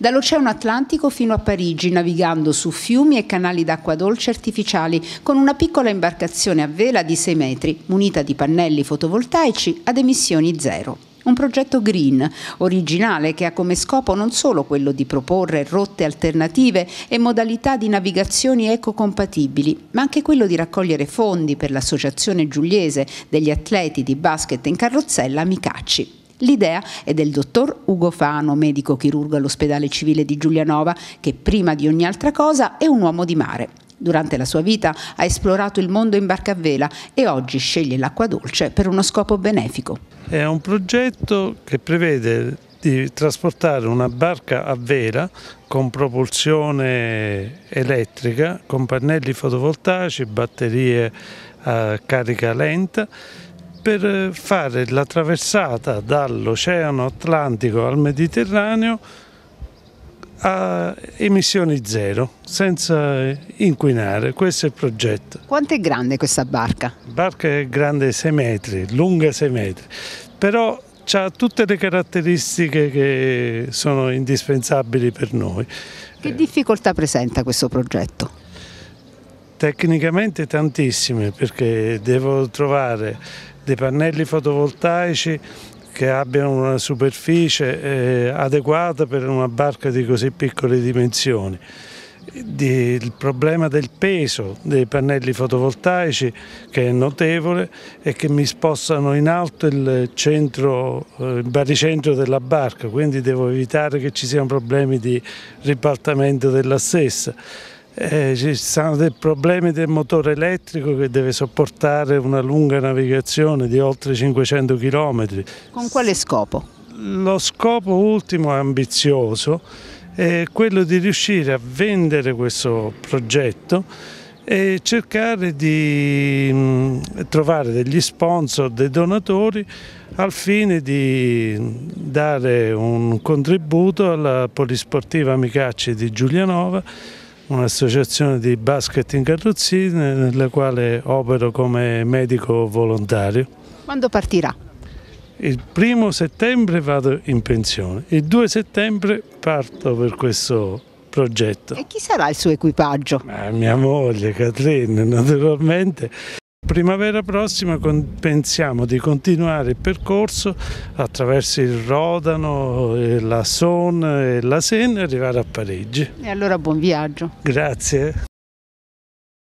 Dall'Oceano Atlantico fino a Parigi, navigando su fiumi e canali d'acqua dolce artificiali, con una piccola imbarcazione a vela di 6 metri, munita di pannelli fotovoltaici ad emissioni zero. Un progetto green, originale, che ha come scopo non solo quello di proporre rotte alternative e modalità di navigazioni ecocompatibili, ma anche quello di raccogliere fondi per l'Associazione Giuliese degli atleti di basket in carrozzella Micacci. L'idea è del dottor Ugo Fano, medico chirurgo all'ospedale civile di Giulianova, che prima di ogni altra cosa è un uomo di mare. Durante la sua vita ha esplorato il mondo in barca a vela e oggi sceglie l'acqua dolce per uno scopo benefico. È un progetto che prevede di trasportare una barca a vela con propulsione elettrica, con pannelli fotovoltaici, batterie a carica lenta per eh, fare la traversata dall'Oceano Atlantico al Mediterraneo a emissioni zero, senza inquinare. Questo è il progetto. Quanto è grande questa barca? La barca è grande 6 metri, lunga 6 metri, però ha tutte le caratteristiche che sono indispensabili per noi. Che eh. difficoltà presenta questo progetto? Tecnicamente tantissime perché devo trovare dei pannelli fotovoltaici che abbiano una superficie eh, adeguata per una barca di così piccole dimensioni. Il problema del peso dei pannelli fotovoltaici che è notevole e che mi spostano in alto il, centro, eh, il baricentro della barca, quindi devo evitare che ci siano problemi di ribaltamento della stessa eh, ci sono dei problemi del motore elettrico che deve sopportare una lunga navigazione di oltre 500 km. Con quale scopo? Lo scopo ultimo e ambizioso, è quello di riuscire a vendere questo progetto e cercare di mm, trovare degli sponsor, dei donatori al fine di dare un contributo alla polisportiva Amicacci di Giulianova un'associazione di basket in carrozzine nella quale opero come medico volontario. Quando partirà? Il primo settembre vado in pensione, il 2 settembre parto per questo progetto. E chi sarà il suo equipaggio? Ma mia moglie, Catrina, naturalmente. Primavera prossima pensiamo di continuare il percorso attraverso il Rodano, la Son e la Senna e arrivare a Parigi. E allora buon viaggio. Grazie.